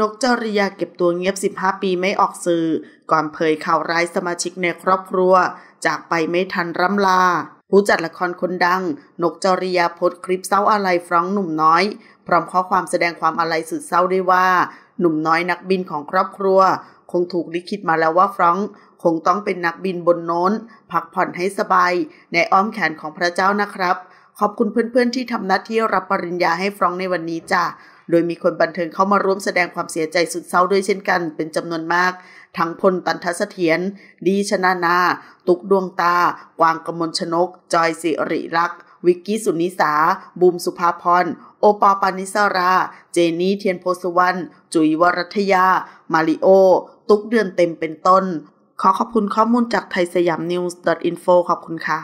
นกเจริยาเก็บตัวเงียบ 15 ปีไม่ออกสื่อก่อนเผยข่าวร้ายสมาชิกในครอบครัว จากไปไม่ทันร่ำลา ผู้จัดละครคนดัง นกเจริยาโพสคลิปเศร้าอะไรฟรองหนุ่มน้อย พร้อมข้อความแสดงความอะไรสุดเศร้าด้วยว่าหนุ่มน้อยนักบินของครอบครัว คงถูกลิขิตมาแล้วว่าฟรอง คงต้องเป็นนักบินบนโน้นพักผ่อนให้สบายในอ้อมแขนของพระเจ้านะครับ ขอบคุณเพื่อนๆที่ทำหน้าที่รับปริญญาให้ฟรองในวันนี้จ้ะโดยมีคนบันเทิงเข้ามาร่วมแสดงความเสียใจสุดเศร้าด้วยเช่นกันเป็นจำนวนมาก ทั้งพลตันทัศเถียน ดีชนานา ตุกดวงตา กวางกมลชนก จอยสิริรัก วิกกี้สุนิสาบูมสุภาพรโอปอปานิสรา เจนี่เทียนโพสวรรณจุยวรัตยา มาริโอ ตุกเดือนเต็มเป็นต้น ขอขอบคุณข้อมูลจากไทยสยามนิวส์ .info ขอบคุณค่ะ